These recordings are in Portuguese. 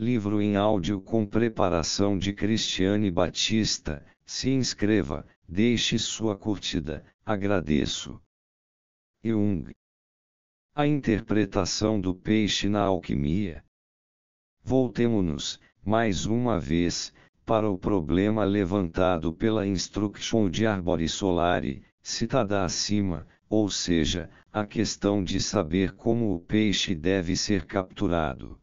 Livro em áudio com preparação de Cristiane Batista. Se inscreva, deixe sua curtida, agradeço. Jung. A interpretação do peixe na alquimia. Voltemo-nos, mais uma vez, para o problema levantado pela Instruction de Arbore Solari, citada tá acima, ou seja, a questão de saber como o peixe deve ser capturado.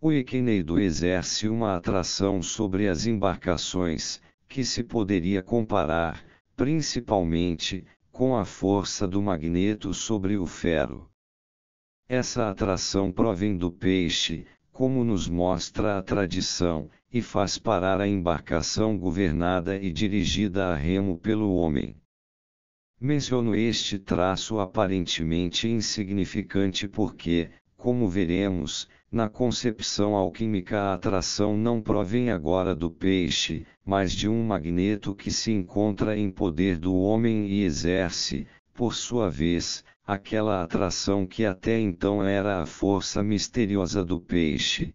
O Equineido exerce uma atração sobre as embarcações, que se poderia comparar, principalmente, com a força do magneto sobre o ferro. Essa atração provém do peixe, como nos mostra a tradição, e faz parar a embarcação governada e dirigida a remo pelo homem. Menciono este traço aparentemente insignificante porque, como veremos, na concepção alquímica, a atração não provém agora do peixe, mas de um magneto que se encontra em poder do homem e exerce, por sua vez, aquela atração que até então era a força misteriosa do peixe.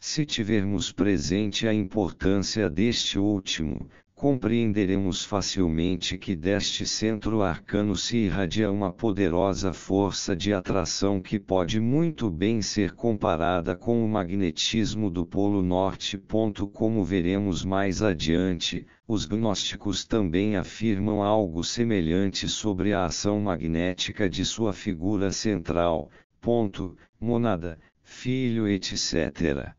Se tivermos presente a importância deste último, compreenderemos facilmente que deste centro arcano se irradia uma poderosa força de atração que pode muito bem ser comparada com o magnetismo do Polo Norte. Como veremos mais adiante, os gnósticos também afirmam algo semelhante sobre a ação magnética de sua figura central, ponto, monada, filho, etc.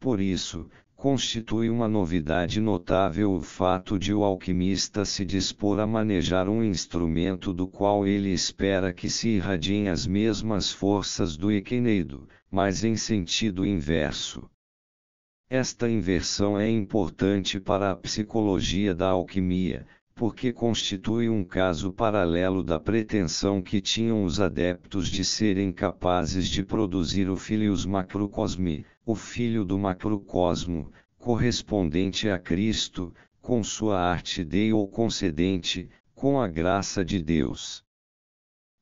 Por isso, Constitui uma novidade notável o fato de o alquimista se dispor a manejar um instrumento do qual ele espera que se irradiem as mesmas forças do equeneido, mas em sentido inverso. Esta inversão é importante para a psicologia da alquimia, porque constitui um caso paralelo da pretensão que tinham os adeptos de serem capazes de produzir o Filius Macrocosmi, o filho do macrocosmo, correspondente a Cristo, com sua arte dei ou concedente, com a graça de Deus.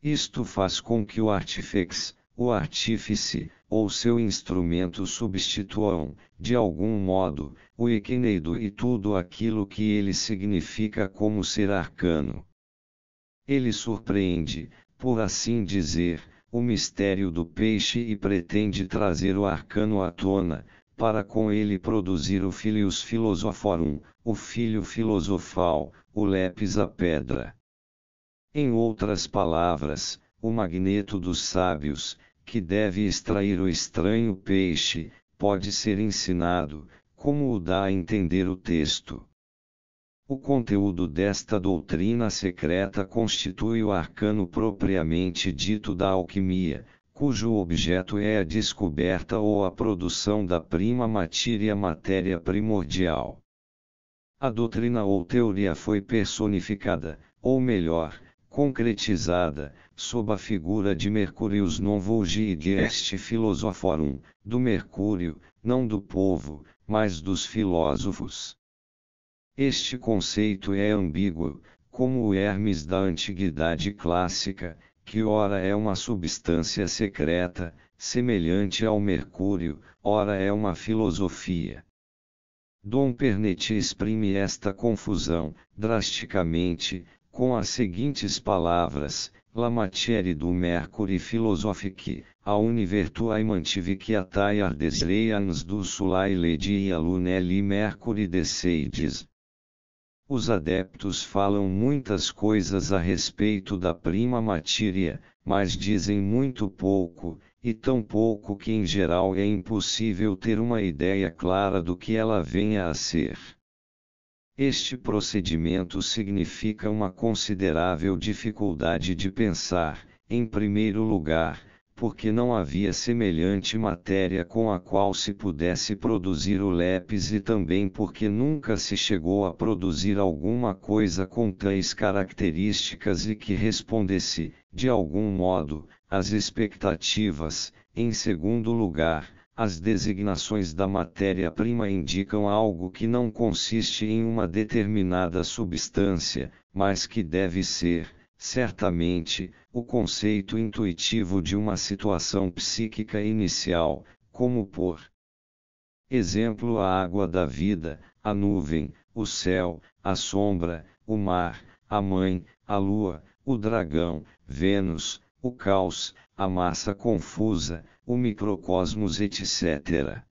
Isto faz com que o artifex, o artífice, ou seu instrumento substituam, de algum modo, o Ekeneido e tudo aquilo que ele significa como ser arcano. Ele surpreende, por assim dizer, o mistério do peixe e pretende trazer o arcano à tona, para com ele produzir o Filius Philosophorum, o filho filosofal, o Lepis a pedra. Em outras palavras, o magneto dos sábios, que deve extrair o estranho peixe, pode ser ensinado, como o dá a entender o texto. O conteúdo desta doutrina secreta constitui o arcano propriamente dito da alquimia, cujo objeto é a descoberta ou a produção da prima matéria matéria primordial. A doutrina ou teoria foi personificada, ou melhor, concretizada, sob a figura de Mercurius non vulgi est philosophorum, do Mercúrio, não do povo, mas dos filósofos. Este conceito é ambíguo, como o Hermes da antiguidade clássica, que ora é uma substância secreta, semelhante ao Mercúrio, ora é uma filosofia. Dom Pernet exprime esta confusão, drasticamente, com as seguintes palavras, La matière du mercure philosophique, a univertuae que atai ardesleians du sulae ledi lunelli mercure deseides. Os adeptos falam muitas coisas a respeito da prima matéria, mas dizem muito pouco, e tão pouco que em geral é impossível ter uma ideia clara do que ela venha a ser. Este procedimento significa uma considerável dificuldade de pensar, em primeiro lugar, porque não havia semelhante matéria com a qual se pudesse produzir o lepis e também porque nunca se chegou a produzir alguma coisa com tais características e que respondesse, de algum modo, às expectativas, em segundo lugar, as designações da matéria-prima indicam algo que não consiste em uma determinada substância, mas que deve ser, certamente, o conceito intuitivo de uma situação psíquica inicial, como por exemplo a água da vida, a nuvem, o céu, a sombra, o mar, a mãe, a lua, o dragão, Vênus, o caos, a massa confusa, o microcosmos, etc.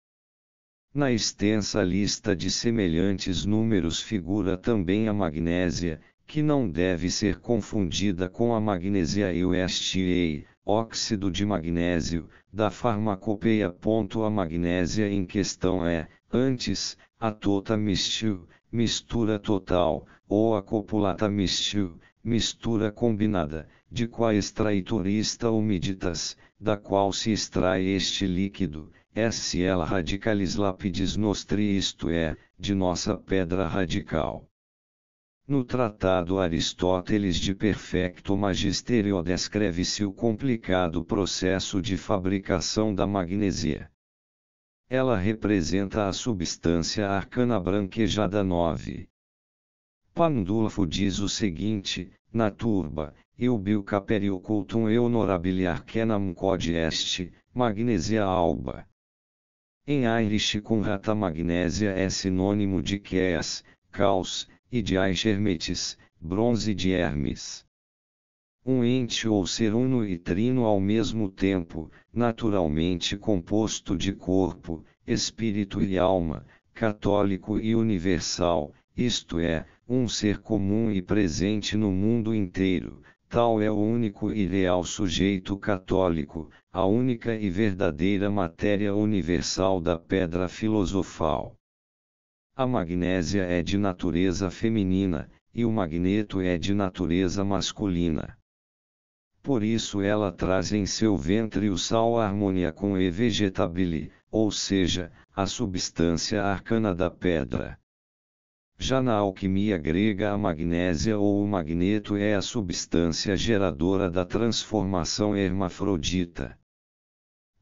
Na extensa lista de semelhantes números figura também a magnésia, que não deve ser confundida com a magnésia EUSTA, óxido de magnésio, da farmacopeia. A magnésia em questão é, antes, a tota mistil, mistura total, ou a copulata mistil, mistura combinada, de quais extrai turista meditas, da qual se extrai este líquido, é se ela radicalis lapidis nostri isto é, de nossa pedra radical. No tratado Aristóteles de Perfecto Magistério descreve-se o complicado processo de fabricação da magnésia. Ela representa a substância arcana branquejada 9. Pandulfo diz o seguinte, na turba, caperi ocultum e honorabiliarquenam cod est, magnesia alba. Em Irish Conrata magnésia é sinônimo de Queas, Caos, e de hermetis, bronze de Hermes. Um ente ou ser uno e trino ao mesmo tempo, naturalmente composto de corpo, espírito e alma, católico e universal, isto é, um ser comum e presente no mundo inteiro, Tal é o único e real sujeito católico, a única e verdadeira matéria universal da pedra filosofal. A magnésia é de natureza feminina, e o magneto é de natureza masculina. Por isso ela traz em seu ventre o sal harmonia com e vegetabile, ou seja, a substância arcana da pedra. Já na alquimia grega, a magnésia ou o magneto é a substância geradora da transformação hermafrodita.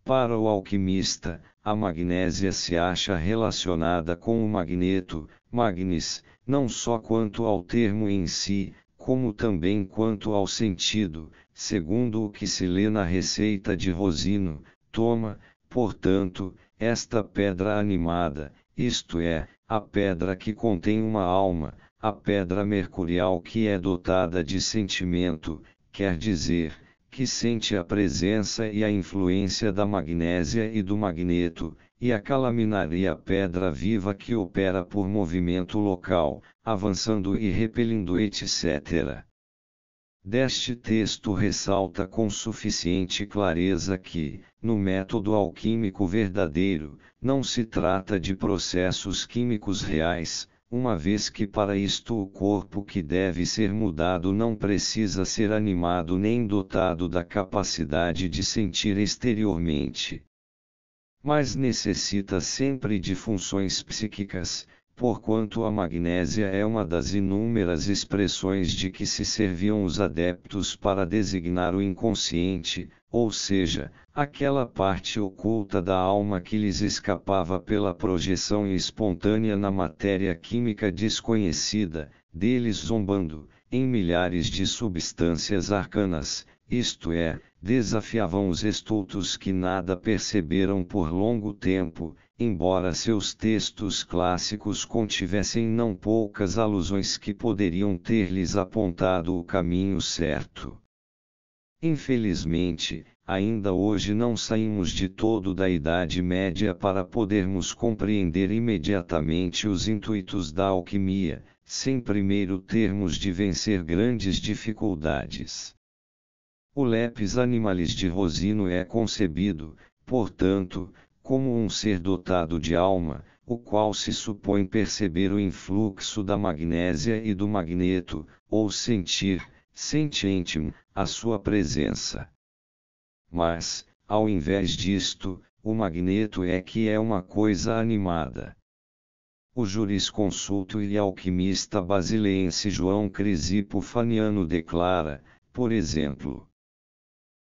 Para o alquimista, a magnésia se acha relacionada com o magneto, magnis, não só quanto ao termo em si, como também quanto ao sentido, segundo o que se lê na receita de Rosino, toma, portanto, esta pedra animada, isto é, a pedra que contém uma alma, a pedra mercurial que é dotada de sentimento, quer dizer, que sente a presença e a influência da magnésia e do magneto, e a calaminaria pedra viva que opera por movimento local, avançando e repelindo etc. Deste texto ressalta com suficiente clareza que, no método alquímico verdadeiro, não se trata de processos químicos reais, uma vez que para isto o corpo que deve ser mudado não precisa ser animado nem dotado da capacidade de sentir exteriormente. Mas necessita sempre de funções psíquicas, porquanto a magnésia é uma das inúmeras expressões de que se serviam os adeptos para designar o inconsciente, ou seja, aquela parte oculta da alma que lhes escapava pela projeção espontânea na matéria química desconhecida, deles zombando, em milhares de substâncias arcanas, isto é, desafiavam os estultos que nada perceberam por longo tempo, embora seus textos clássicos contivessem não poucas alusões que poderiam ter lhes apontado o caminho certo. Infelizmente, ainda hoje não saímos de todo da Idade Média para podermos compreender imediatamente os intuitos da alquimia, sem primeiro termos de vencer grandes dificuldades. O Lepis animalis de Rosino é concebido, portanto, como um ser dotado de alma, o qual se supõe perceber o influxo da magnésia e do magneto, ou sentir, sentientem, a sua presença. Mas, ao invés disto, o magneto é que é uma coisa animada. O jurisconsulto e alquimista basileense João Crisipo Faniano declara, por exemplo,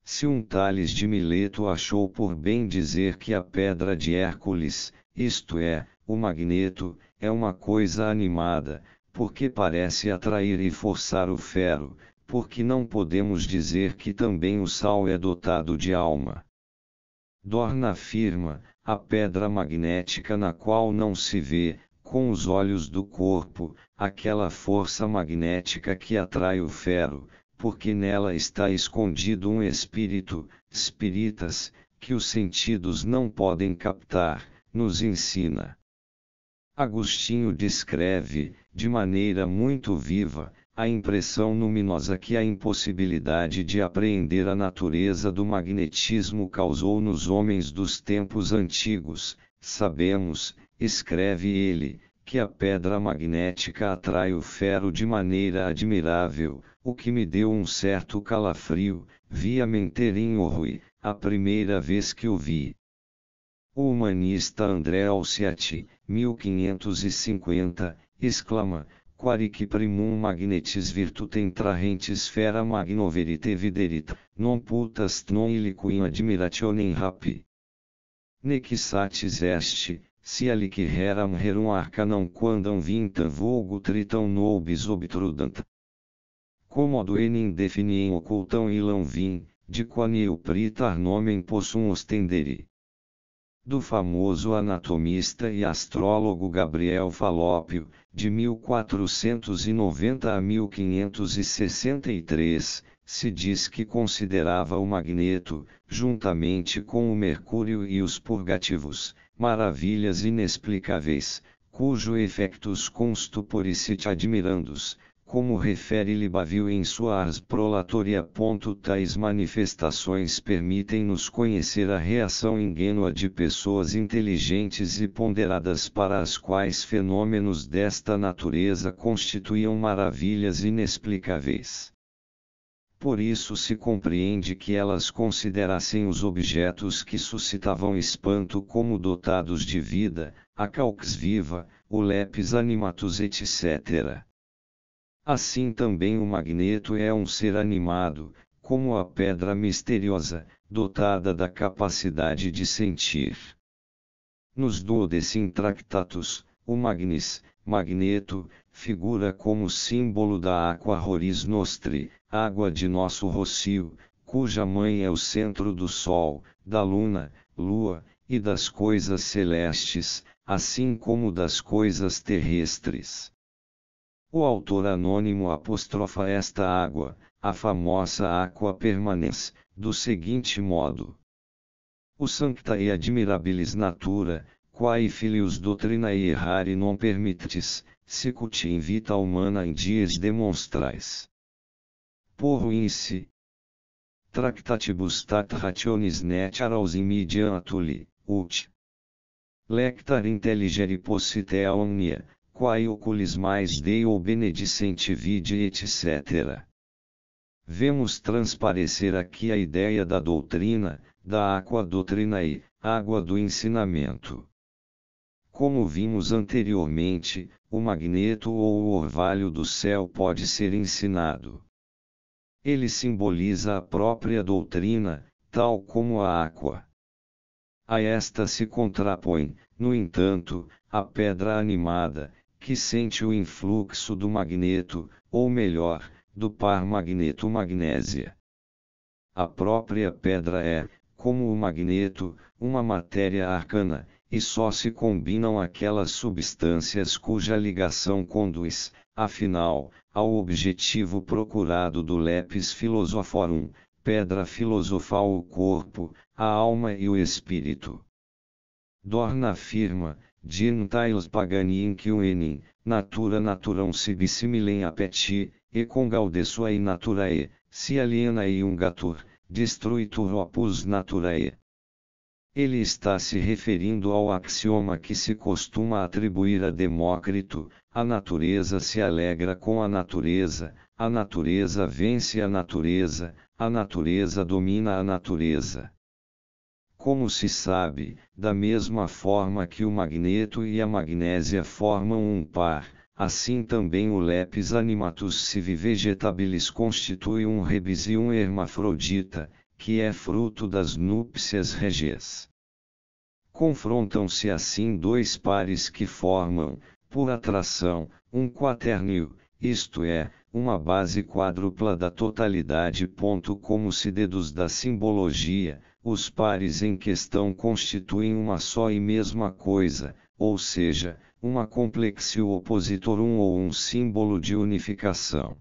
se um Tales de Mileto achou por bem dizer que a pedra de Hércules, isto é, o magneto, é uma coisa animada, porque parece atrair e forçar o ferro, porque não podemos dizer que também o sal é dotado de alma. Dorna afirma, a pedra magnética na qual não se vê, com os olhos do corpo, aquela força magnética que atrai o ferro, porque nela está escondido um espírito, espíritas, que os sentidos não podem captar, nos ensina. Agostinho descreve, de maneira muito viva, a impressão luminosa que a impossibilidade de apreender a natureza do magnetismo causou nos homens dos tempos antigos. Sabemos, escreve ele, que a pedra magnética atrai o ferro de maneira admirável, o que me deu um certo calafrio, mentir Menteirinho Rui, a primeira vez que o vi. O humanista André Alciati, 1550, exclama, Quarique primum magnetis virtutem trahentes fera magnoverite viderit, non putas non admiratio admirationem rapi. Nexatis est, se alic reram rerum arcanam quandam vinta vulgo tritam nobis obtrudant, Cômodo enim definiem Ocultão ilam vim, de quanil pritar nomen possum ostendere. Do famoso anatomista e astrólogo Gabriel Falópio, de 1490 a 1563, se diz que considerava o magneto, juntamente com o mercúrio e os purgativos, maravilhas inexplicáveis, cujo efectus constuporicit admirandos, como refere Libavio em sua Ars Prolatoria. Tais manifestações permitem-nos conhecer a reação ingênua de pessoas inteligentes e ponderadas para as quais fenômenos desta natureza constituíam maravilhas inexplicáveis. Por isso se compreende que elas considerassem os objetos que suscitavam espanto como dotados de vida, a calx viva, o lepis animatus etc. Assim também o magneto é um ser animado, como a pedra misteriosa, dotada da capacidade de sentir. Nos Duodecintractatus, o magnis, magneto, figura como símbolo da aqua roris nostri, água de nosso rocio, cuja mãe é o centro do sol, da luna, lua, e das coisas celestes, assim como das coisas terrestres. O autor anônimo apostrofa esta água, a famosa aqua permanens, do seguinte modo. O sancta e admirabilis natura, quae filius doutrinae errare non permittis, sicut in vita humana in dies demonstrais. Porruinse. Tractatibus tat rationis net araus imidian atuli, ut. Lectar intelligere possite omnia, quae oculis mais Dei ou benedicente vide etc. Vemos transparecer aqui a ideia da doutrina, da doutrina e água do ensinamento. Como vimos anteriormente, o magneto ou o orvalho do céu pode ser ensinado. Ele simboliza a própria doutrina, tal como a água. A esta se contrapõe, no entanto, a pedra animada, que sente o influxo do magneto, ou melhor, do par magneto-magnésia. A própria pedra é, como o magneto, uma matéria arcana, e só se combinam aquelas substâncias cuja ligação conduz, afinal, ao objetivo procurado do Lepis Philosophorum, pedra filosofal o corpo, a alma e o espírito. Dorna afirma, Gentiles pagani inquienin, natura naturam sibi similem apeti, e com gaudessuae naturae, si alienae ungatur, destruitur opus naturae. Ele está se referindo ao axioma que se costuma atribuir a Demócrito: a natureza se alegra com a natureza, a natureza vence a natureza, a natureza domina a natureza. Como se sabe, da mesma forma que o magneto e a magnésia formam um par, assim também o Lepis animatus civi vegetabilis constitui um rebis e um hermafrodita, que é fruto das núpcias regias. Confrontam-se assim dois pares que formam, por atração, um quaternio, isto é, uma base quádrupla da totalidade. Como se deduz da simbologia, os pares em questão constituem uma só e mesma coisa, ou seja, uma complexio opositorum ou um símbolo de unificação.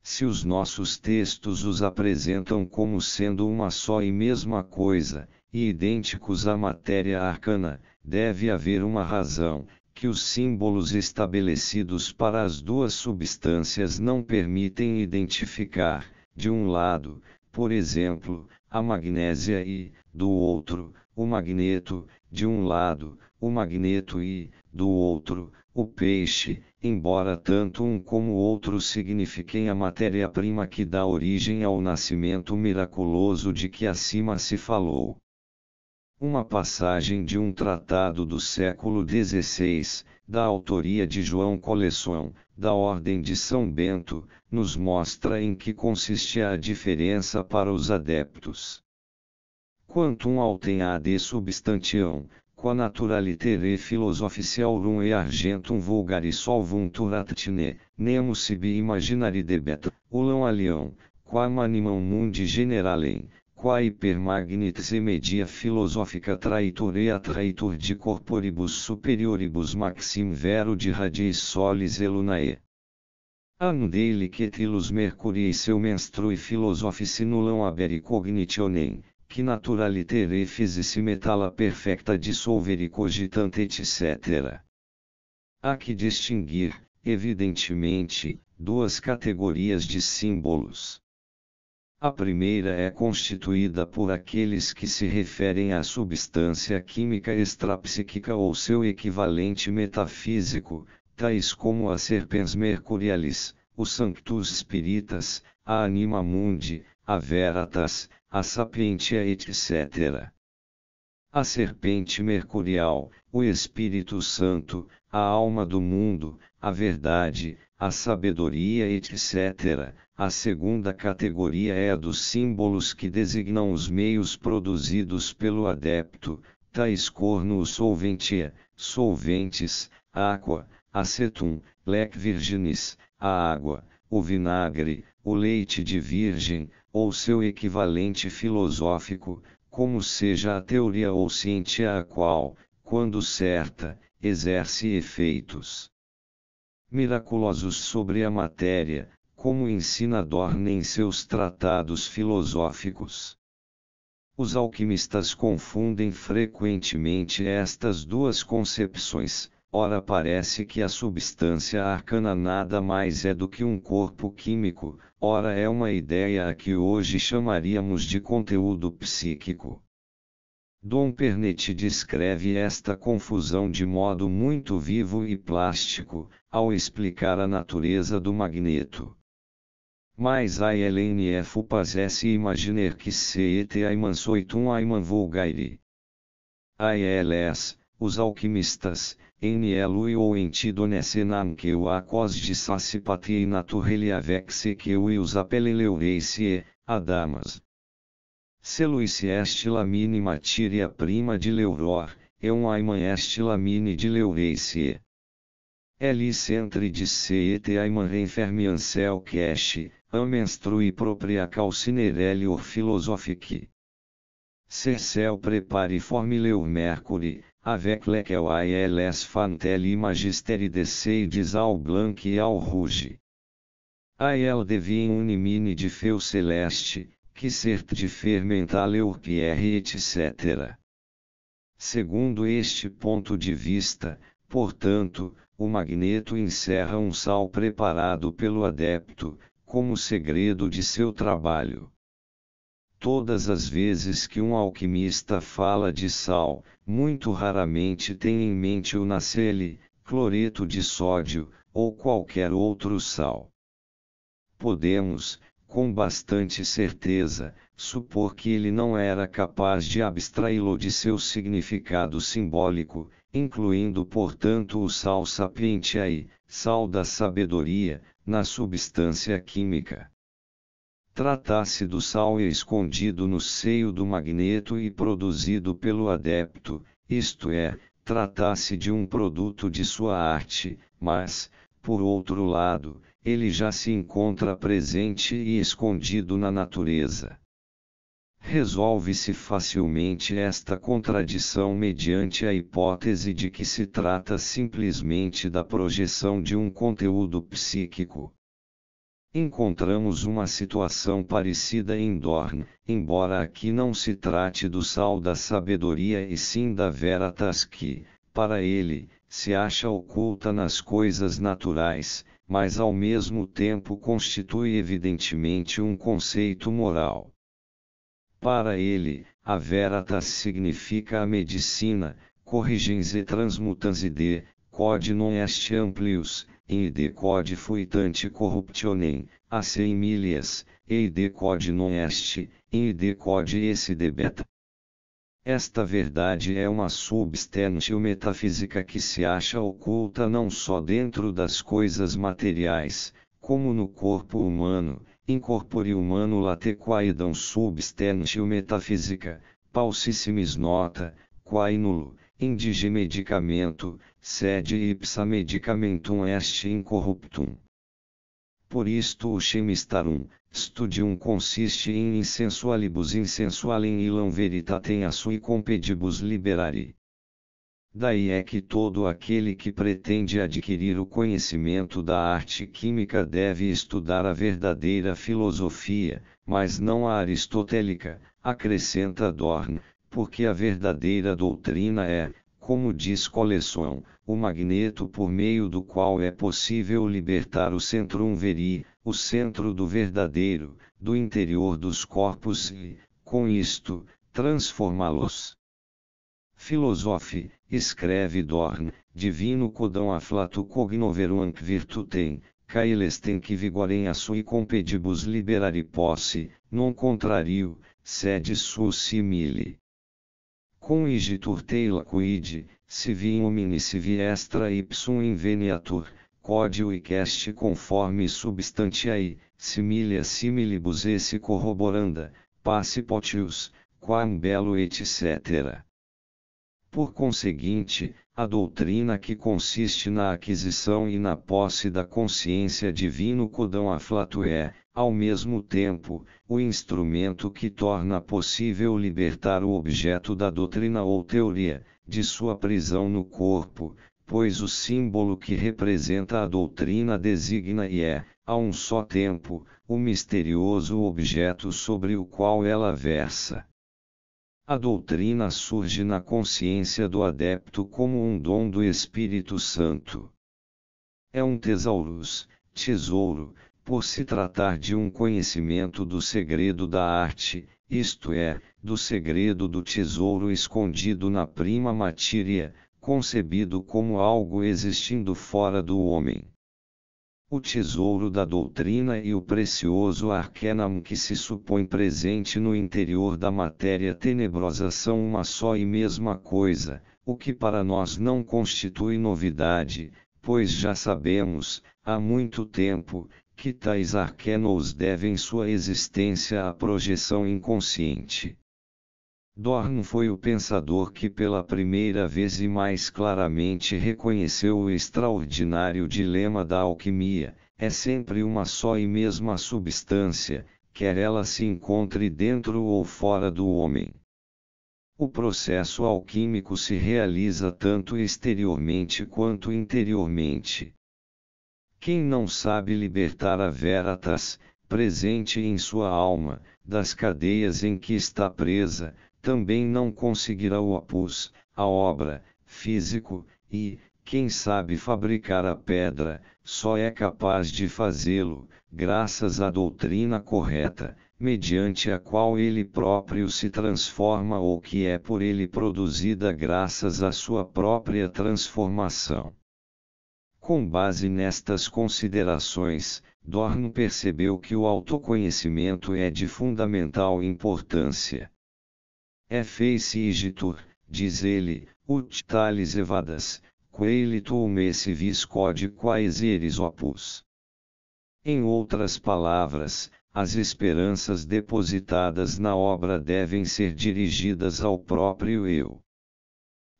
Se os nossos textos os apresentam como sendo uma só e mesma coisa, e idênticos à matéria arcana, deve haver uma razão, que os símbolos estabelecidos para as duas substâncias não permitem identificar, de um lado, por exemplo, a magnésia e, do outro, o magneto, de um lado, o magneto e, do outro, o peixe, embora tanto um como outro signifiquem a matéria-prima que dá origem ao nascimento miraculoso de que acima se falou uma passagem de um tratado do século XVI, da autoria de João Coleção, da Ordem de São Bento, nos mostra em que consiste a diferença para os adeptos. Quantum autem de substantião, qua naturalitere philosophiceaurum e argentum vulgari solvuntur atine, nemo sibi imaginari debet, ulam alião, quam animam mundi generalem, qua hipermagnitis e media filosófica traitorea traitor de corporibus superioribus maxim vero de radiis solis elunae. An dele que trilus mercurii seu menstrui filosofici nulam aberi cognitionem, que naturalitere fizisi metala perfecta dissolveri cogitante etc. Há que distinguir, evidentemente, duas categorias de símbolos. A primeira é constituída por aqueles que se referem à substância química extrapsíquica ou seu equivalente metafísico, tais como a serpens mercurialis, o sanctus spiritas, a anima mundi, a veritas, a sapientia etc. A serpente mercurial, o Espírito Santo, a alma do mundo, a verdade, a sabedoria etc., a segunda categoria é a dos símbolos que designam os meios produzidos pelo adepto, tais corno solventia, solventes, água, acetum, lec virginis, a água, o vinagre, o leite de virgem, ou seu equivalente filosófico, como seja a teoria ou ciência a qual, quando certa, exerce efeitos miraculosos sobre a matéria, como ensina Adorno em seus tratados filosóficos. Os alquimistas confundem frequentemente estas duas concepções, ora parece que a substância arcana nada mais é do que um corpo químico, ora é uma ideia a que hoje chamaríamos de conteúdo psíquico. Dom Pernet descreve esta confusão de modo muito vivo e plástico, ao explicar a natureza do magneto. Mas a LNF é pazesse é imaginer que cet aiman soit un aiman vulgaire. ALS, os alquimistas, elui ou entidonesse nam que o aquos de sacipatie naturele avexe que o os apeleleureicie, adamas. Celuice est matire a prima de leuror, é um aiman est lamine de leureicie. Ele centre de CET Aiman Renfermiancel Cash, Amenstrui Propria Calcinerele Or Philosophique. Cercel prepare formileu Mercury, avec lequel ils fantelli magisteri desceides ao blanc e ao ruge. Aiel devia unimine de feu celeste, que cert de fermentaleur pierre etc. Segundo este ponto de vista, portanto, o magneto encerra um sal preparado pelo adepto, como segredo de seu trabalho. Todas as vezes que um alquimista fala de sal, muito raramente tem em mente o nacelle, cloreto de sódio, ou qualquer outro sal. Podemos, com bastante certeza, supor que ele não era capaz de abstraí-lo de seu significado simbólico, incluindo portanto o sal sapiente aí, sal da sabedoria, na substância química. Tratasse do sal escondido no seio do magneto e produzido pelo adepto, isto é, tratasse de um produto de sua arte, mas, por outro lado, ele já se encontra presente e escondido na natureza. Resolve-se facilmente esta contradição mediante a hipótese de que se trata simplesmente da projeção de um conteúdo psíquico. Encontramos uma situação parecida em Dorn, embora aqui não se trate do sal da sabedoria e sim da veritas que, para ele, se acha oculta nas coisas naturais, mas ao mesmo tempo constitui evidentemente um conceito moral. Para ele, a Veritas significa a medicina, corrigens e transmutans id, quod non est amplius, in id quod fuitante corruptionem, a se milias, e id quod non est, in id quod esse debet. Esta verdade é uma substância metafísica que se acha oculta não só dentro das coisas materiais, como no corpo humano, incorpore humano late quaidam substantio metafísica, paucissimis nota, quae nulo, indige medicamento, sede ipsa medicamentum est incorruptum. Por isto o chemistarum, studium consiste em insensualibus insensualem illam veritatem a sui compedibus liberari. Daí é que todo aquele que pretende adquirir o conhecimento da arte química deve estudar a verdadeira filosofia, mas não a aristotélica, acrescenta Dorn, porque a verdadeira doutrina é, como diz Coleção, o magneto por meio do qual é possível libertar o centro veri, o centro do verdadeiro, do interior dos corpos e, com isto, transformá-los. Filosofe, escreve Dorn, divino codão aflato cognoveruanc virtutem, caelestem que vigorem a sui compedibus liberari posse, non contrario, sede Com Congitur teila quid, si vi homini si vi extra ipsum inveniatur, códio e cast conforme substantiae, similia similibus esse corroboranda, passe potius, quam belo etc. Por conseguinte, a doutrina que consiste na aquisição e na posse da consciência divino codão aflato é, ao mesmo tempo, o instrumento que torna possível libertar o objeto da doutrina ou teoria, de sua prisão no corpo, pois o símbolo que representa a doutrina designa e é, a um só tempo, o misterioso objeto sobre o qual ela versa a doutrina surge na consciência do adepto como um dom do Espírito Santo. É um tesaurus, tesouro, por se tratar de um conhecimento do segredo da arte, isto é, do segredo do tesouro escondido na prima matéria, concebido como algo existindo fora do homem o tesouro da doutrina e o precioso arcanum que se supõe presente no interior da matéria tenebrosa são uma só e mesma coisa, o que para nós não constitui novidade, pois já sabemos, há muito tempo, que tais arcanos devem sua existência à projeção inconsciente Dorn foi o pensador que pela primeira vez e mais claramente reconheceu o extraordinário dilema da alquimia: é sempre uma só e mesma substância, quer ela se encontre dentro ou fora do homem. O processo alquímico se realiza tanto exteriormente quanto interiormente. Quem não sabe libertar a Veritas, presente em sua alma, das cadeias em que está presa, também não conseguirá o apus, a obra, físico, e, quem sabe fabricar a pedra, só é capaz de fazê-lo, graças à doutrina correta, mediante a qual ele próprio se transforma ou que é por ele produzida graças à sua própria transformação. Com base nestas considerações, Dorn percebeu que o autoconhecimento é de fundamental importância. É fez igitur, diz ele, ut tales evadas, quaeli tuum esse viscode quais eris opus. Em outras palavras, as esperanças depositadas na obra devem ser dirigidas ao próprio eu.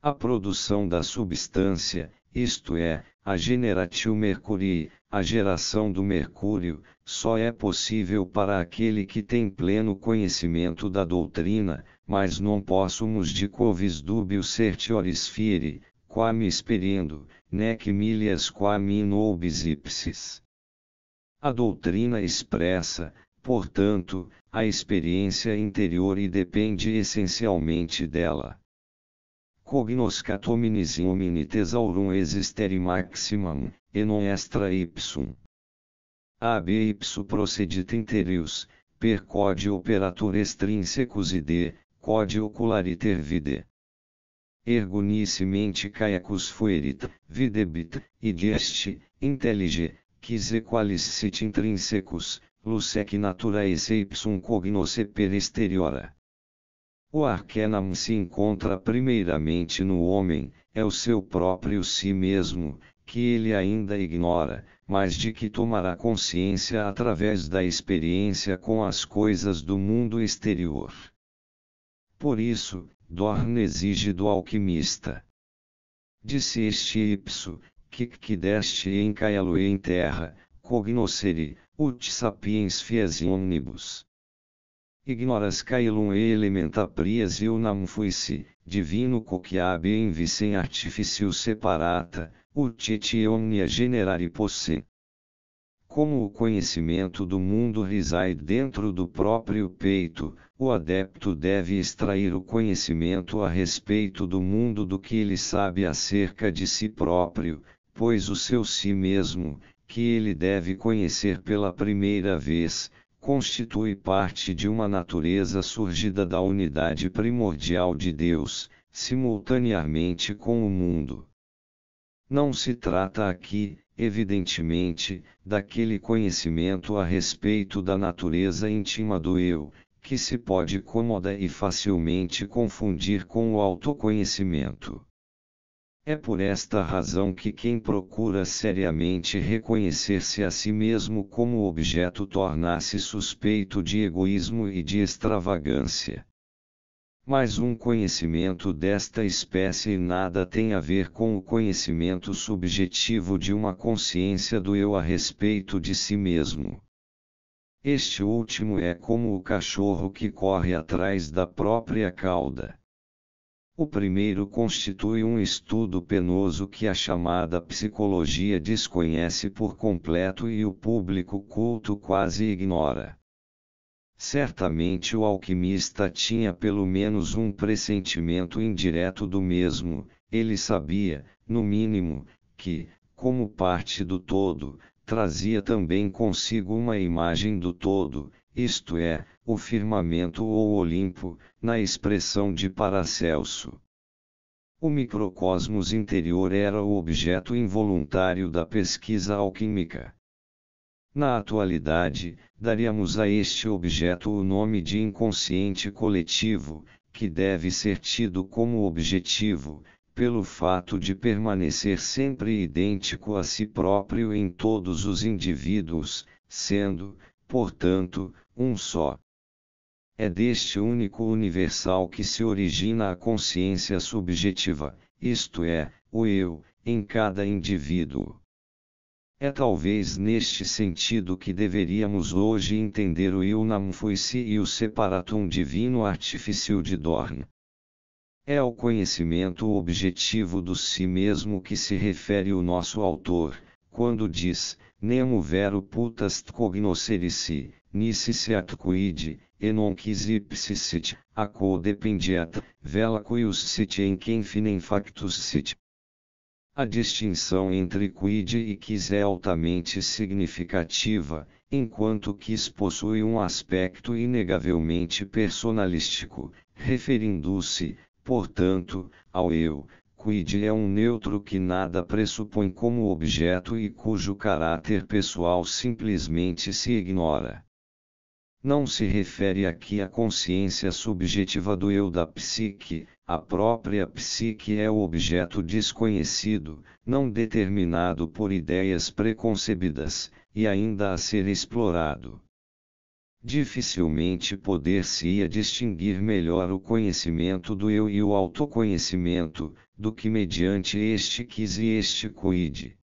A produção da substância, isto é, a generatio mercurii, a geração do mercúrio, só é possível para aquele que tem pleno conhecimento da doutrina, mas non possumus dicovis dubio certiores fieri, quam esperendo, nec milias quam in obis ipsis. A doutrina expressa, portanto, a experiência interior e depende essencialmente dela. Cognoscat hominis in homini tesaurum existere maximum, e non extra ipsum. Ab ipso procedit interius, per quod operatur extrinsecus id, quod oculariter vide. Ergo nisi mente caiacus fuerit, videbit, ideste, intellige, quis equalis sit intrinsecus, lucec naturae se ipsum cognosce per exteriora. O Arcanum se encontra primeiramente no homem, é o seu próprio si mesmo, que ele ainda ignora, mas de que tomará consciência através da experiência com as coisas do mundo exterior. Por isso, Dorn exige do alquimista. Disse este Ipso, que quideste em caelo e em terra, cognoscere ut sapiens fies in omnibus. Ignoras caelum e elementa prias e unam fuisse, divino coquiabe in vicem artificio separata, ut et omnia generari posse. Como o conhecimento do mundo reside dentro do próprio peito, o adepto deve extrair o conhecimento a respeito do mundo do que ele sabe acerca de si próprio, pois o seu si mesmo, que ele deve conhecer pela primeira vez, constitui parte de uma natureza surgida da unidade primordial de Deus, simultaneamente com o mundo. Não se trata aqui, evidentemente, daquele conhecimento a respeito da natureza íntima do eu, que se pode cômoda e facilmente confundir com o autoconhecimento. É por esta razão que quem procura seriamente reconhecer-se a si mesmo como objeto torna-se suspeito de egoísmo e de extravagância. Mas um conhecimento desta espécie nada tem a ver com o conhecimento subjetivo de uma consciência do eu a respeito de si mesmo. Este último é como o cachorro que corre atrás da própria cauda. O primeiro constitui um estudo penoso que a chamada psicologia desconhece por completo e o público culto quase ignora. Certamente o alquimista tinha pelo menos um pressentimento indireto do mesmo, ele sabia, no mínimo, que, como parte do todo, trazia também consigo uma imagem do todo, isto é, o firmamento ou Olimpo, na expressão de Paracelso. O microcosmos interior era o objeto involuntário da pesquisa alquímica. Na atualidade, daríamos a este objeto o nome de inconsciente coletivo, que deve ser tido como objetivo, pelo fato de permanecer sempre idêntico a si próprio em todos os indivíduos, sendo, portanto, um só. É deste único universal que se origina a consciência subjetiva, isto é, o eu, em cada indivíduo. É talvez neste sentido que deveríamos hoje entender o eu nam e o separatum divino artifício de Dorn é ao conhecimento objetivo do si mesmo que se refere o nosso autor, quando diz, Nemo vero putas si, nisi seat quid, enonquis ipsi sit, a codependiat, vela cuius sit em quem finem factus sit. A distinção entre quid e quis é altamente significativa, enquanto quis possui um aspecto inegavelmente personalístico, referindo-se, Portanto, ao eu, quid é um neutro que nada pressupõe como objeto e cujo caráter pessoal simplesmente se ignora. Não se refere aqui à consciência subjetiva do eu da psique, a própria psique é o objeto desconhecido, não determinado por ideias preconcebidas, e ainda a ser explorado dificilmente poder-se-ia distinguir melhor o conhecimento do eu e o autoconhecimento, do que mediante este quis e este cuide.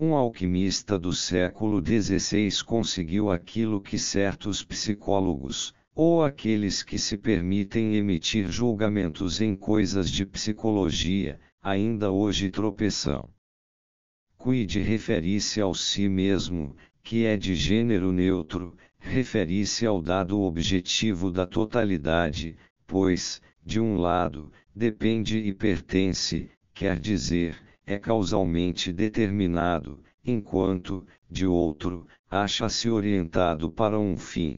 Um alquimista do século XVI conseguiu aquilo que certos psicólogos, ou aqueles que se permitem emitir julgamentos em coisas de psicologia, ainda hoje tropeçam. Cuide referir se ao si mesmo, que é de gênero neutro, refere-se ao dado objetivo da totalidade, pois, de um lado, depende e pertence, quer dizer, é causalmente determinado, enquanto, de outro, acha-se orientado para um fim.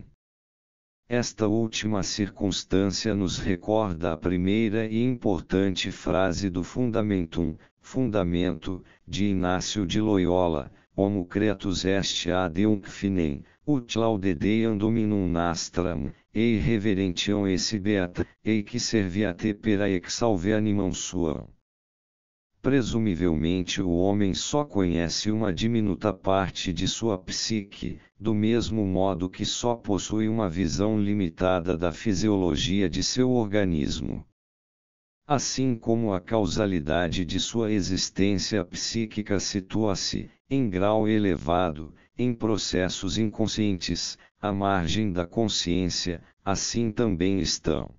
Esta última circunstância nos recorda a primeira e importante frase do Fundamentum, Fundamento, de Inácio de Loyola, Homo cretus est ad unc finem, ut laudedeam nastram, ei reverentiam esse beata, ei que serviate pera salve animam suam. Presumivelmente o homem só conhece uma diminuta parte de sua psique, do mesmo modo que só possui uma visão limitada da fisiologia de seu organismo. Assim como a causalidade de sua existência psíquica situa-se, em grau elevado, em processos inconscientes, à margem da consciência, assim também estão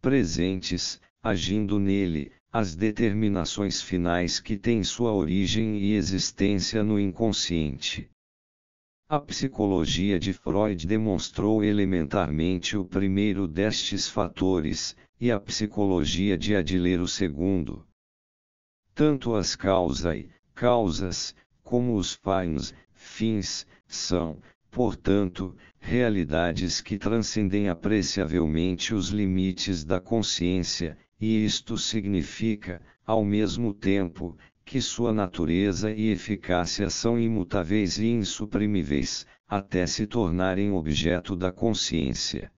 presentes, agindo nele, as determinações finais que têm sua origem e existência no inconsciente. A psicologia de Freud demonstrou elementarmente o primeiro destes fatores, e a psicologia de Adler o segundo. Tanto as causas, e causas como os pais, fins, são, portanto, realidades que transcendem apreciavelmente os limites da consciência, e isto significa, ao mesmo tempo, que sua natureza e eficácia são imutáveis e insuprimíveis, até se tornarem objeto da consciência.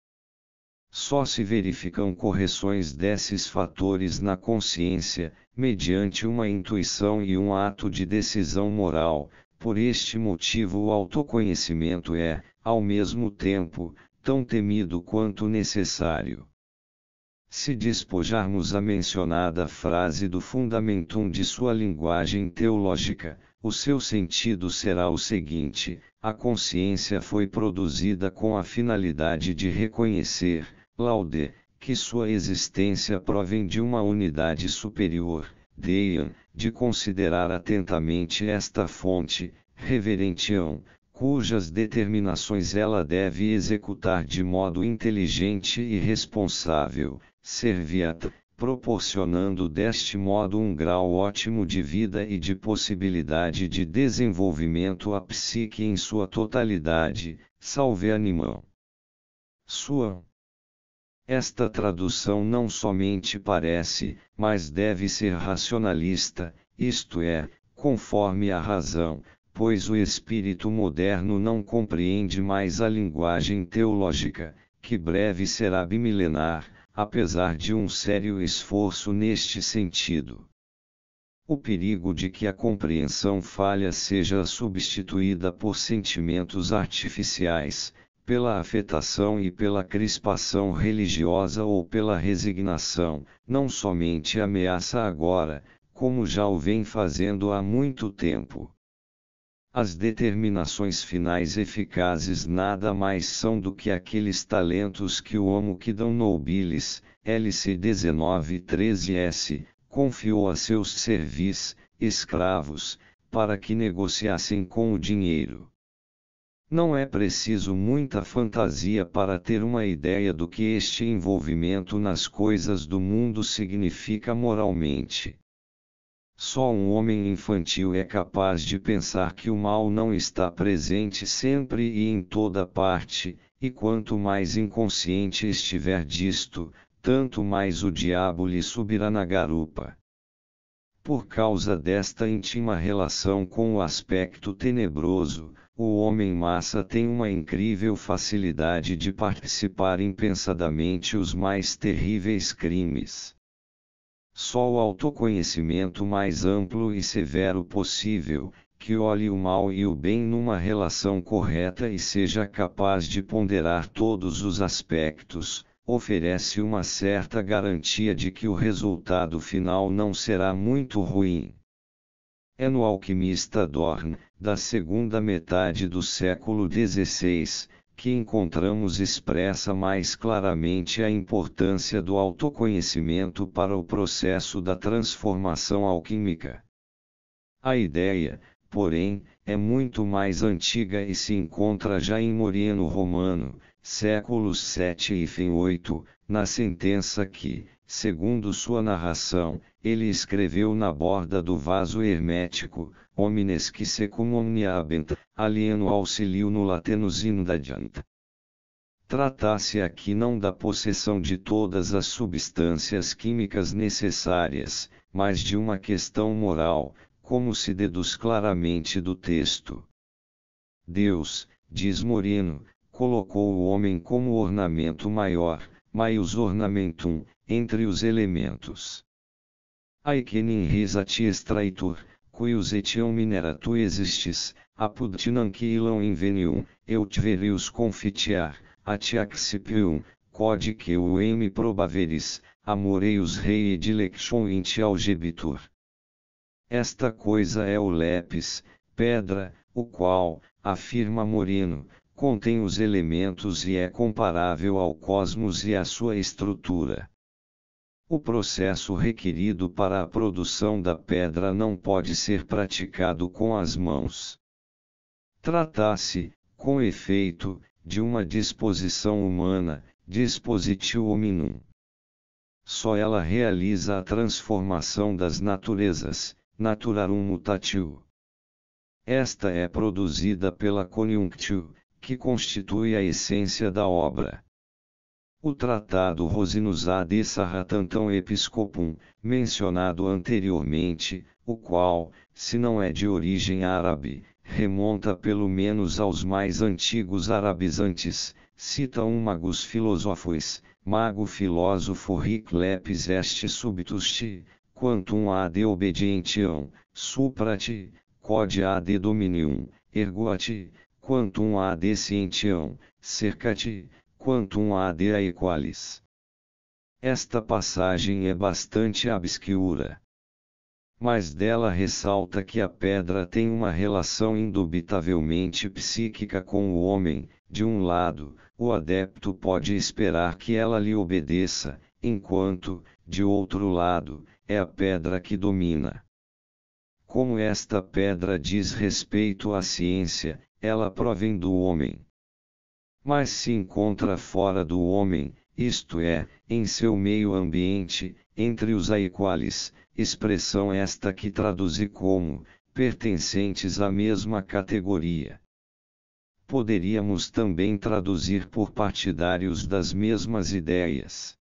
Só se verificam correções desses fatores na consciência, mediante uma intuição e um ato de decisão moral. Por este motivo, o autoconhecimento é, ao mesmo tempo, tão temido quanto necessário. Se despojarmos a mencionada frase do fundamentum de sua linguagem teológica, o seu sentido será o seguinte: a consciência foi produzida com a finalidade de reconhecer, Laude, que sua existência provém de uma unidade superior, deiam, de considerar atentamente esta fonte, reverentiam, cujas determinações ela deve executar de modo inteligente e responsável, serviata, proporcionando deste modo um grau ótimo de vida e de possibilidade de desenvolvimento à psique em sua totalidade, salve animal. Sua esta tradução não somente parece, mas deve ser racionalista, isto é, conforme a razão, pois o espírito moderno não compreende mais a linguagem teológica, que breve será bimilenar, apesar de um sério esforço neste sentido. O perigo de que a compreensão falha seja substituída por sentimentos artificiais, pela afetação e pela crispação religiosa ou pela resignação, não somente ameaça agora, como já o vem fazendo há muito tempo. As determinações finais eficazes nada mais são do que aqueles talentos que o homo que dão nobilis, LC 1913S, confiou a seus servis, escravos, para que negociassem com o dinheiro. Não é preciso muita fantasia para ter uma ideia do que este envolvimento nas coisas do mundo significa moralmente. Só um homem infantil é capaz de pensar que o mal não está presente sempre e em toda parte, e quanto mais inconsciente estiver disto, tanto mais o diabo lhe subirá na garupa. Por causa desta íntima relação com o aspecto tenebroso, o homem massa tem uma incrível facilidade de participar impensadamente os mais terríveis crimes. Só o autoconhecimento mais amplo e severo possível, que olhe o mal e o bem numa relação correta e seja capaz de ponderar todos os aspectos, oferece uma certa garantia de que o resultado final não será muito ruim é no alquimista Dorn, da segunda metade do século XVI, que encontramos expressa mais claramente a importância do autoconhecimento para o processo da transformação alquímica. A ideia, porém, é muito mais antiga e se encontra já em Moriano Romano, séculos 7 e 8, na sentença que, segundo sua narração, ele escreveu na borda do vaso hermético, homines que secum omnia abent, alieno auxilio nulatenus indadiant. Trata-se aqui não da possessão de todas as substâncias químicas necessárias, mas de uma questão moral, como se deduz claramente do texto. Deus, diz Moreno, colocou o homem como ornamento maior, maius ornamentum, entre os elementos aekenin ris a ti extraitur, cuius etiam minera tu existis, apud tinanque ilão invenium, eu tiverius confitear, que codice uem probaveris, amoreius rei dilection in te algebitur. Esta coisa é o lepis, pedra, o qual, afirma Morino, contém os elementos e é comparável ao cosmos e à sua estrutura. O processo requerido para a produção da pedra não pode ser praticado com as mãos. Trata-se, com efeito, de uma disposição humana, dispositio hominum. Só ela realiza a transformação das naturezas, naturarum mutatio. Esta é produzida pela coniunctio, que constitui a essência da obra. O tratado Rosinusade Sarratantam Episcopum, mencionado anteriormente, o qual, se não é de origem árabe, remonta pelo menos aos mais antigos arabizantes, cita um magus filósofos, mago filósofo Ric Lepis est subtusti, quantum ad obedientiam, suprati, code ad dominium, erguati, quantum ad scientiam, cercati, quantum ad equalis. Esta passagem é bastante obscura. Mas dela ressalta que a pedra tem uma relação indubitavelmente psíquica com o homem, de um lado, o adepto pode esperar que ela lhe obedeça, enquanto, de outro lado, é a pedra que domina. Como esta pedra diz respeito à ciência, ela provém do homem mas se encontra fora do homem, isto é, em seu meio ambiente, entre os aequales, expressão esta que traduzi como, pertencentes à mesma categoria. Poderíamos também traduzir por partidários das mesmas ideias.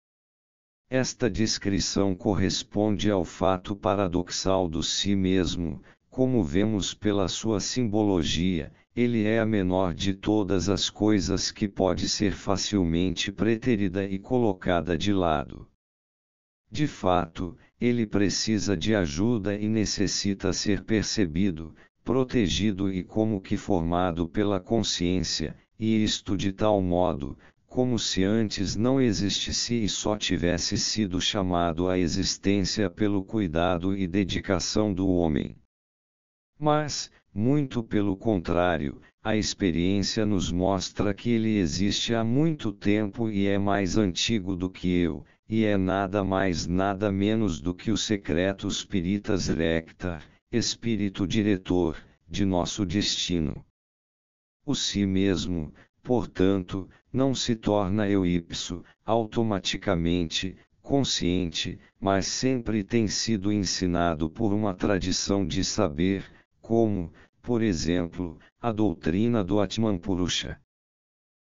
Esta descrição corresponde ao fato paradoxal do si mesmo, como vemos pela sua simbologia, ele é a menor de todas as coisas que pode ser facilmente preterida e colocada de lado. De fato, ele precisa de ajuda e necessita ser percebido, protegido e como que formado pela consciência, e isto de tal modo, como se antes não existisse e só tivesse sido chamado à existência pelo cuidado e dedicação do homem. Mas, muito pelo contrário, a experiência nos mostra que ele existe há muito tempo e é mais antigo do que eu, e é nada mais nada menos do que o secreto spiritas recta, espírito diretor, de nosso destino. O si mesmo, portanto, não se torna eu ipso, automaticamente, consciente, mas sempre tem sido ensinado por uma tradição de saber, como, por exemplo, a doutrina do Atman Purusha.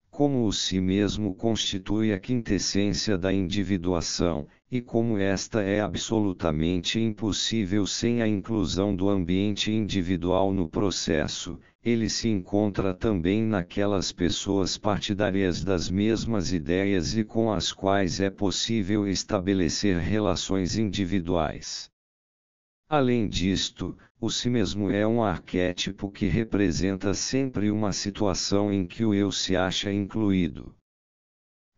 Como o si mesmo constitui a quintessência da individuação, e como esta é absolutamente impossível sem a inclusão do ambiente individual no processo, ele se encontra também naquelas pessoas partidárias das mesmas ideias e com as quais é possível estabelecer relações individuais. Além disto, o si mesmo é um arquétipo que representa sempre uma situação em que o eu se acha incluído.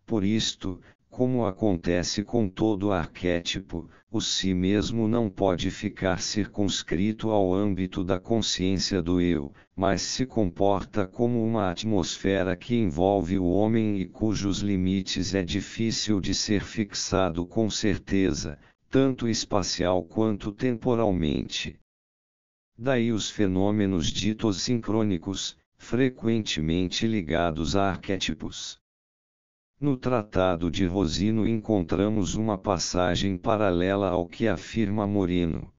Por isto, como acontece com todo arquétipo, o si mesmo não pode ficar circunscrito ao âmbito da consciência do eu, mas se comporta como uma atmosfera que envolve o homem e cujos limites é difícil de ser fixado com certeza, tanto espacial quanto temporalmente. Daí os fenômenos ditos sincrônicos, frequentemente ligados a arquétipos. No Tratado de Rosino encontramos uma passagem paralela ao que afirma Morino.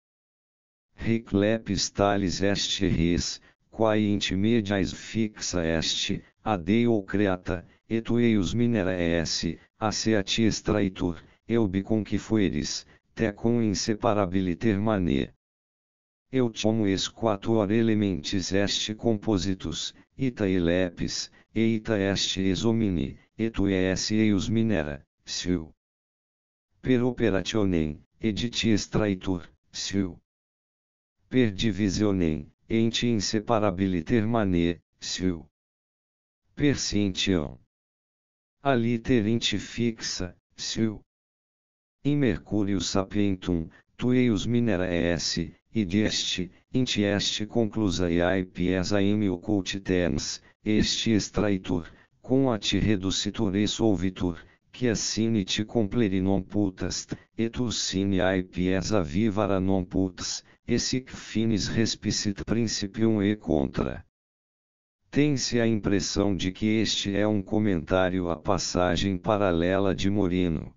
Reclepes talis est res, quae intermediais fixa est, adeo creata, et eius minera es, aceati extraitur, eubi conquifueris, tecum inseparabiliter mane eu tomo es quatro elementes este compositus, ita e eita este exomine, et es eius minera, siu. Per operationem, editi extraitur, siu. Per divisionem, ente inseparabiliter mane, siu. Per scientiam, aliter liter ente fixa, siu. In mercurio sapientum, tu eius minera es, e deste, int este conclusa e aipies aim ocult tens, este extraitur, com a ti reducitur e solvitur, que assine te compleri non putast, et ursine aipies vivara non putas, e sic finis respicit principium e contra. Tem-se a impressão de que este é um comentário à passagem paralela de Morino.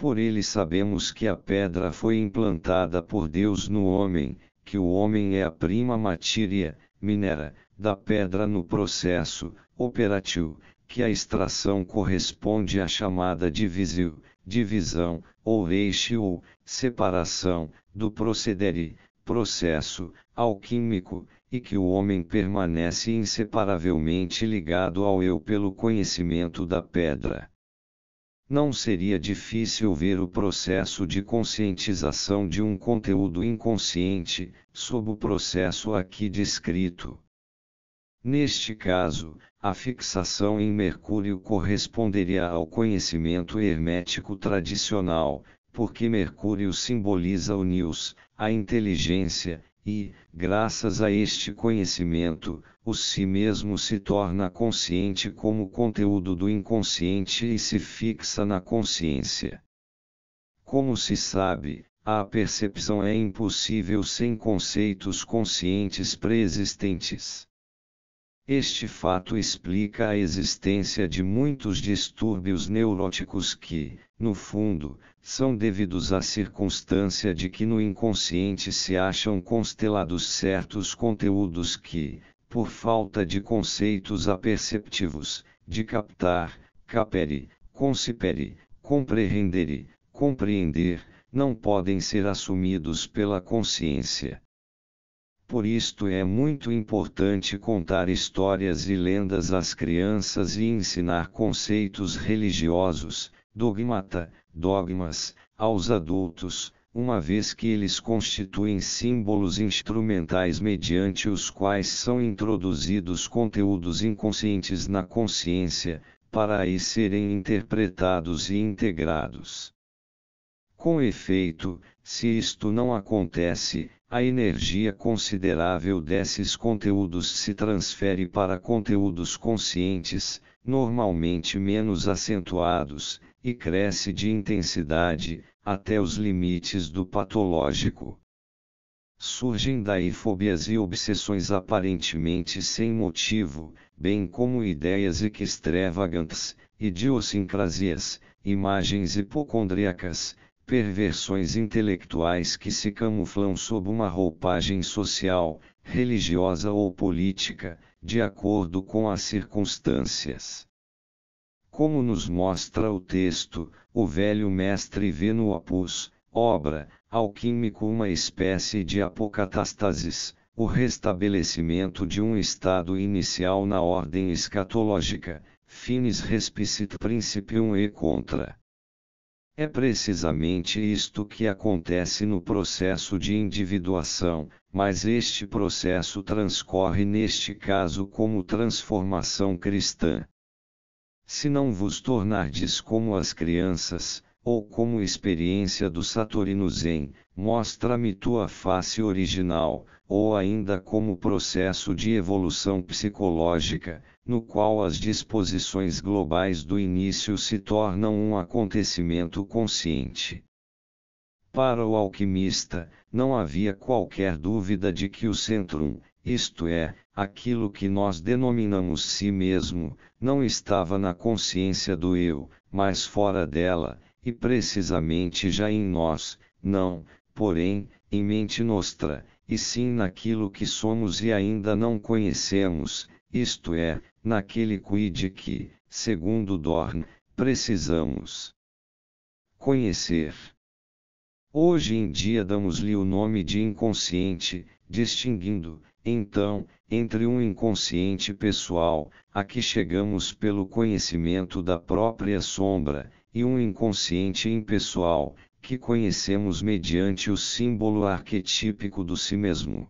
Por ele sabemos que a pedra foi implantada por Deus no homem, que o homem é a prima matéria, minera, da pedra no processo operativo, que a extração corresponde à chamada divisio, divisão, ou eixo ou separação, do procedere, processo, alquímico, e que o homem permanece inseparavelmente ligado ao eu pelo conhecimento da pedra não seria difícil ver o processo de conscientização de um conteúdo inconsciente, sob o processo aqui descrito. Neste caso, a fixação em Mercúrio corresponderia ao conhecimento hermético tradicional, porque Mercúrio simboliza o Nils, a inteligência, e, graças a este conhecimento, o si mesmo se torna consciente como conteúdo do inconsciente e se fixa na consciência. Como se sabe, a percepção é impossível sem conceitos conscientes preexistentes. Este fato explica a existência de muitos distúrbios neuróticos que, no fundo, são devidos à circunstância de que no inconsciente se acham constelados certos conteúdos que, por falta de conceitos aperceptivos, de captar, capere, concipere, compreendere, compreender, não podem ser assumidos pela consciência. Por isto é muito importante contar histórias e lendas às crianças e ensinar conceitos religiosos, dogmata, dogmas, aos adultos, uma vez que eles constituem símbolos instrumentais mediante os quais são introduzidos conteúdos inconscientes na consciência, para aí serem interpretados e integrados. Com efeito, se isto não acontece, a energia considerável desses conteúdos se transfere para conteúdos conscientes, normalmente menos acentuados, e cresce de intensidade, até os limites do patológico. Surgem daí fobias e obsessões aparentemente sem motivo, bem como ideias extravagantes, idiosincrasias, imagens hipocondríacas, perversões intelectuais que se camuflam sob uma roupagem social, religiosa ou política, de acordo com as circunstâncias. Como nos mostra o texto, o velho mestre vê no opus, obra, alquímico uma espécie de apocatastasis, o restabelecimento de um estado inicial na ordem escatológica, finis respicit principium e contra. É precisamente isto que acontece no processo de individuação, mas este processo transcorre neste caso como transformação cristã. Se não vos tornardes como as crianças, ou como experiência do Satorino Zen, mostra-me tua face original, ou ainda como processo de evolução psicológica, no qual as disposições globais do início se tornam um acontecimento consciente. Para o alquimista, não havia qualquer dúvida de que o centrum, isto é, aquilo que nós denominamos si mesmo, não estava na consciência do eu, mas fora dela, e precisamente já em nós, não, porém, em mente nostra, e sim naquilo que somos e ainda não conhecemos, isto é, naquele quid que, segundo Dorn, precisamos conhecer. Hoje em dia damos-lhe o nome de inconsciente, distinguindo, então, entre um inconsciente pessoal, a que chegamos pelo conhecimento da própria sombra, e um inconsciente impessoal, que conhecemos mediante o símbolo arquetípico do si mesmo.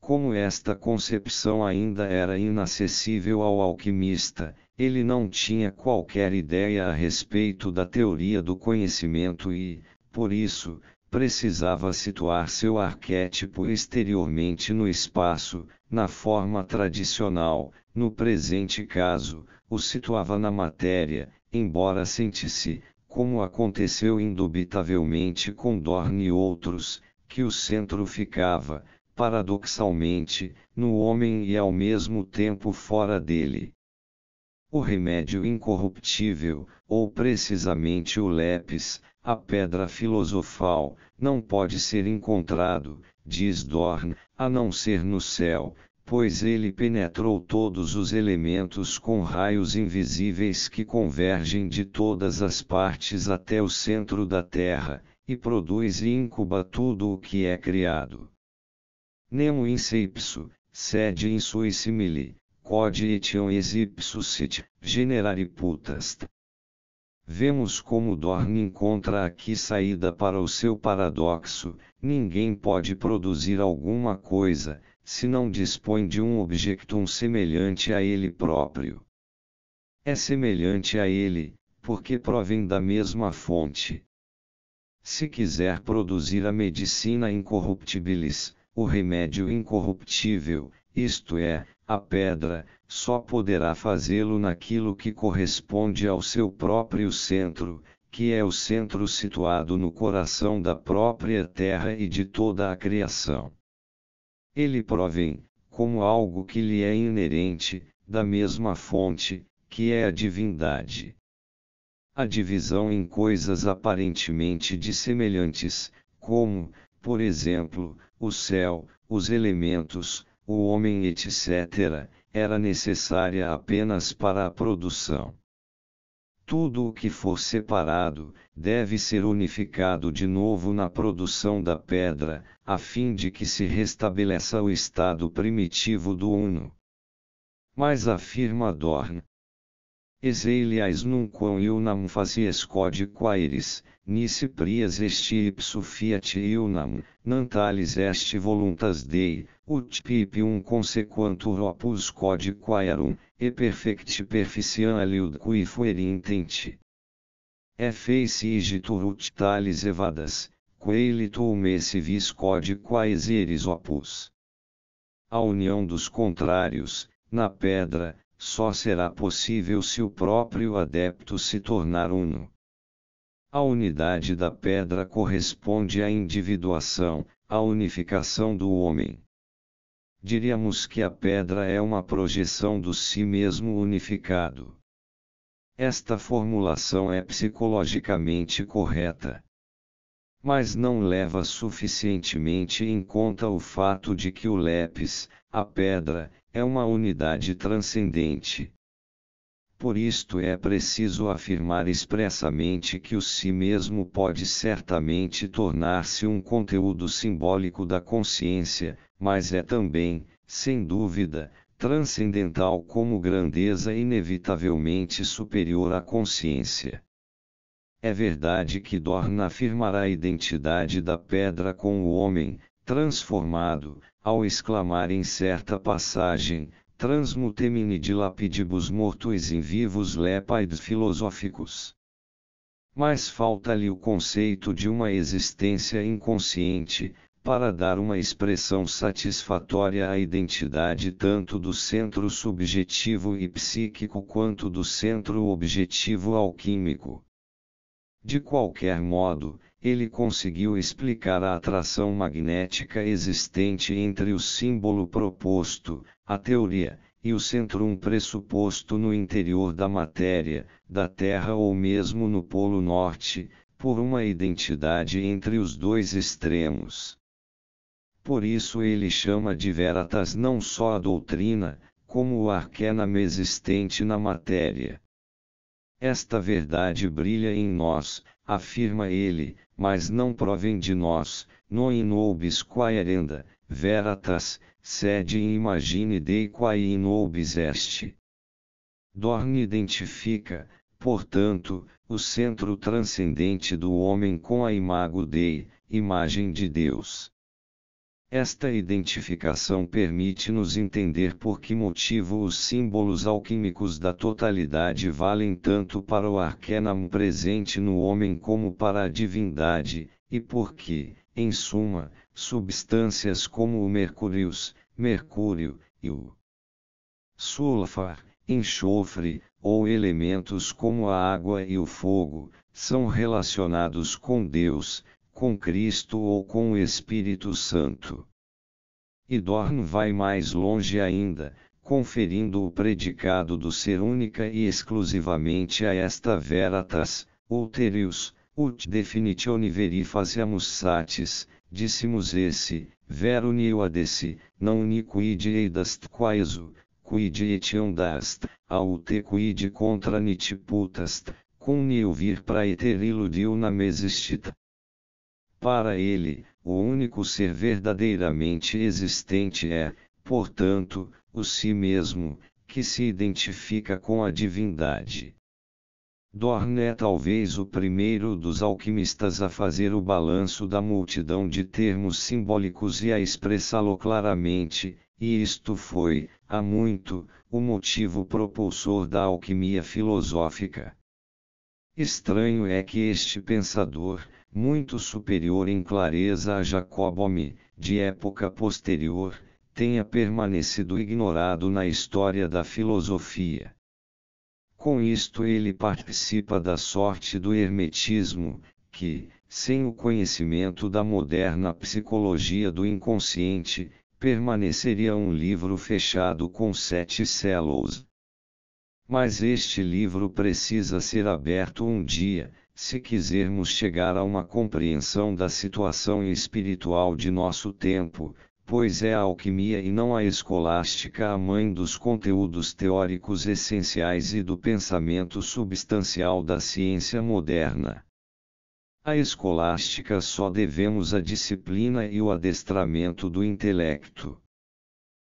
Como esta concepção ainda era inacessível ao alquimista, ele não tinha qualquer ideia a respeito da teoria do conhecimento e, por isso, precisava situar seu arquétipo exteriormente no espaço, na forma tradicional, no presente caso, o situava na matéria, embora sentisse, como aconteceu indubitavelmente com Dorn e outros, que o centro ficava, paradoxalmente, no homem e ao mesmo tempo fora dele. O remédio incorruptível, ou precisamente o lepis, a pedra filosofal, não pode ser encontrado, diz Dorn, a não ser no céu, pois ele penetrou todos os elementos com raios invisíveis que convergem de todas as partes até o centro da Terra, e produz e incuba tudo o que é criado. Nemo inseipso, sede in sui simili, quod etion exipsusit, generari putast. Vemos como Dorn encontra aqui saída para o seu paradoxo, ninguém pode produzir alguma coisa, se não dispõe de um objeto semelhante a ele próprio. É semelhante a ele, porque provém da mesma fonte. Se quiser produzir a medicina incorruptibilis, o remédio incorruptível, isto é, a pedra, só poderá fazê-lo naquilo que corresponde ao seu próprio centro, que é o centro situado no coração da própria terra e de toda a criação. Ele provém, como algo que lhe é inerente, da mesma fonte, que é a divindade. A divisão em coisas aparentemente dissemelhantes, como, por exemplo, o céu, os elementos, o homem, etc., era necessária apenas para a produção. Tudo o que for separado, deve ser unificado de novo na produção da pedra, a fim de que se restabeleça o estado primitivo do Uno. Mas afirma Dorn. Eis aliás nunquam iunam facies code quaeris, nisi prias esti ipso fiat iunam, nantalis esti voluntas dei, ut pipium consequantur opus quod quaerum, e perfect aliud cui fuerintente. E fez igiturut talis evadas, quaeli tulmesse vis code quais eres opus. A união dos contrários, na pedra, só será possível se o próprio adepto se tornar uno. A unidade da pedra corresponde à individuação, à unificação do homem diríamos que a pedra é uma projeção do si mesmo unificado. Esta formulação é psicologicamente correta. Mas não leva suficientemente em conta o fato de que o lépis, a pedra, é uma unidade transcendente. Por isto é preciso afirmar expressamente que o si mesmo pode certamente tornar-se um conteúdo simbólico da consciência, mas é também, sem dúvida, transcendental como grandeza inevitavelmente superior à consciência. É verdade que Dorn afirmará a identidade da pedra com o homem, transformado, ao exclamar em certa passagem, transmutemini dilapidibus mortuis in vivos lepaides filosóficos. Mas falta-lhe o conceito de uma existência inconsciente, para dar uma expressão satisfatória à identidade tanto do centro subjetivo e psíquico quanto do centro objetivo alquímico. De qualquer modo, ele conseguiu explicar a atração magnética existente entre o símbolo proposto, a teoria, e o centro um pressuposto no interior da matéria, da Terra ou mesmo no Polo Norte, por uma identidade entre os dois extremos. Por isso ele chama de Veritas não só a doutrina, como o arquenam existente na matéria. Esta verdade brilha em nós, afirma ele, mas não provém de nós, no inobis quaerenda, veritas, sede in imagine dei quae obis est. Dorn identifica, portanto, o centro transcendente do homem com a imago dei, imagem de Deus. Esta identificação permite-nos entender por que motivo os símbolos alquímicos da totalidade valem tanto para o arcanum presente no homem como para a divindade, e por que, em suma, substâncias como o mercúrios, mercúrio, e o sulfar, enxofre, ou elementos como a água e o fogo, são relacionados com Deus, com Cristo ou com o Espírito Santo. E Dorn vai mais longe ainda, conferindo o predicado do ser única e exclusivamente a esta veritas, ulterius, ut definitione verifaciamus satis, dissemos esse, verunio adesse, não quid eidast quaesu, quid etiam dast, aut quid contra nitiputast, cum nil vir praeter illudiu nam existit, para ele, o único ser verdadeiramente existente é, portanto, o si mesmo, que se identifica com a divindade. Dorn é talvez o primeiro dos alquimistas a fazer o balanço da multidão de termos simbólicos e a expressá-lo claramente, e isto foi, há muito, o motivo propulsor da alquimia filosófica. Estranho é que este pensador, muito superior em clareza a Jacobome, de época posterior, tenha permanecido ignorado na história da filosofia. Com isto ele participa da sorte do hermetismo, que, sem o conhecimento da moderna psicologia do inconsciente, permaneceria um livro fechado com sete selos. Mas este livro precisa ser aberto um dia, se quisermos chegar a uma compreensão da situação espiritual de nosso tempo, pois é a alquimia e não a escolástica a mãe dos conteúdos teóricos essenciais e do pensamento substancial da ciência moderna. A escolástica só devemos a disciplina e o adestramento do intelecto.